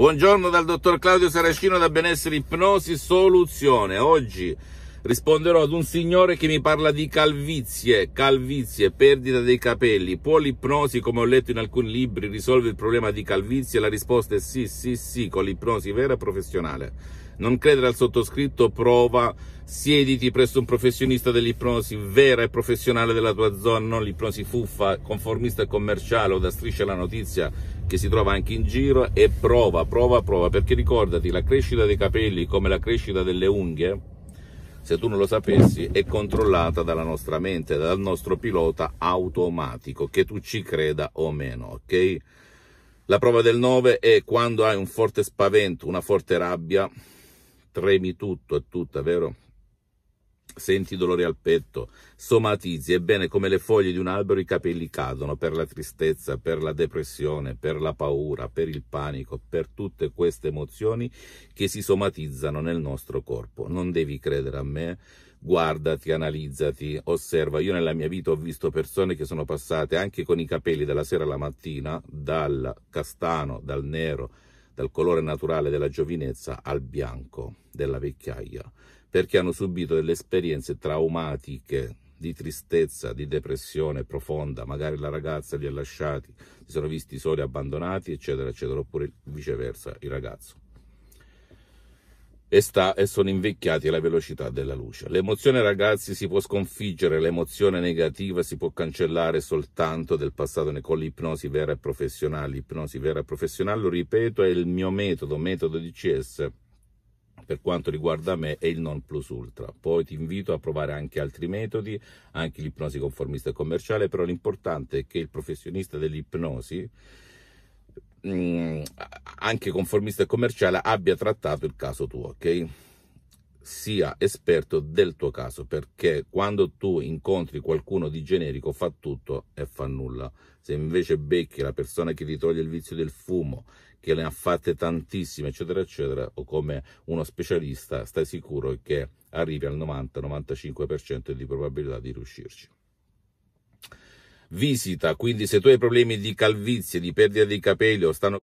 Buongiorno dal dottor Claudio Saracino da Benessere Ipnosi Soluzione. Oggi risponderò ad un signore che mi parla di calvizie, calvizie, perdita dei capelli. Può l'ipnosi, come ho letto in alcuni libri, risolvere il problema di calvizie? La risposta è sì, sì, sì, con l'ipnosi vera e professionale. Non credere al sottoscritto, prova, siediti presso un professionista dell'ipnosi vera e professionale della tua zona, non l'ipnosi fuffa, conformista e commerciale o da striscia la notizia che si trova anche in giro e prova, prova, prova, perché ricordati, la crescita dei capelli come la crescita delle unghie se tu non lo sapessi, è controllata dalla nostra mente, dal nostro pilota automatico, che tu ci creda o meno, ok? La prova del 9 è quando hai un forte spavento, una forte rabbia, tremi tutto e tutta, vero? senti dolore al petto, somatizzi, ebbene come le foglie di un albero i capelli cadono per la tristezza, per la depressione, per la paura, per il panico, per tutte queste emozioni che si somatizzano nel nostro corpo. Non devi credere a me, guardati, analizzati, osserva. Io nella mia vita ho visto persone che sono passate anche con i capelli dalla sera alla mattina, dal castano, dal nero, dal colore naturale della giovinezza al bianco della vecchiaia, perché hanno subito delle esperienze traumatiche di tristezza, di depressione profonda, magari la ragazza li ha lasciati, si sono visti soli, abbandonati, eccetera, eccetera, oppure viceversa il ragazzo e, sta, e sono invecchiati alla velocità della luce. L'emozione, ragazzi, si può sconfiggere, l'emozione negativa si può cancellare soltanto del passato con l'ipnosi vera e professionale. L'ipnosi vera e professionale, lo ripeto, è il mio metodo, metodo DCS per quanto riguarda me è il non plus ultra. Poi ti invito a provare anche altri metodi, anche l'ipnosi conformista e commerciale, però l'importante è che il professionista dell'ipnosi mh, anche conformista e commerciale, abbia trattato il caso tuo, ok? Sia esperto del tuo caso, perché quando tu incontri qualcuno di generico fa tutto e fa nulla. Se invece becchi la persona che ti toglie il vizio del fumo, che ne ha fatte tantissime, eccetera, eccetera, o come uno specialista, stai sicuro che arrivi al 90-95% di probabilità di riuscirci visita, quindi se tu hai problemi di calvizie, di perdita dei capelli o stanno